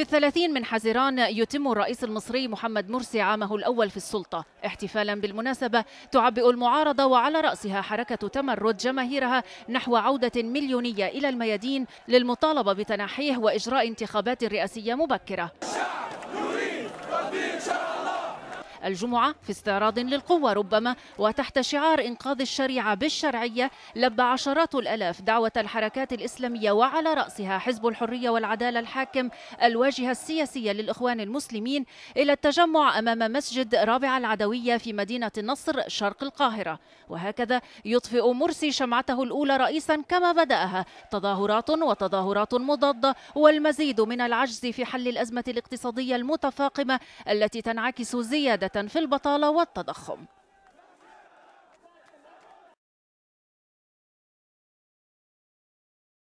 في الثلاثين من حزيران يتم الرئيس المصري محمد مرسي عامه الأول في السلطة احتفالا بالمناسبة تعبئ المعارضة وعلى رأسها حركة تمرد جماهيرها نحو عودة مليونية إلى الميادين للمطالبة بتنحيه وإجراء انتخابات رئاسية مبكرة الجمعة في استعراض للقوة ربما وتحت شعار إنقاذ الشريعة بالشرعية لبى عشرات الألاف دعوة الحركات الإسلامية وعلى رأسها حزب الحرية والعدالة الحاكم الواجهة السياسية للإخوان المسلمين إلى التجمع أمام مسجد رابع العدوية في مدينة النصر شرق القاهرة وهكذا يطفئ مرسي شمعته الأولى رئيسا كما بدأها تظاهرات وتظاهرات مضادة والمزيد من العجز في حل الأزمة الاقتصادية المتفاقمة التي تنعكس زيادة في البطالة والتضخم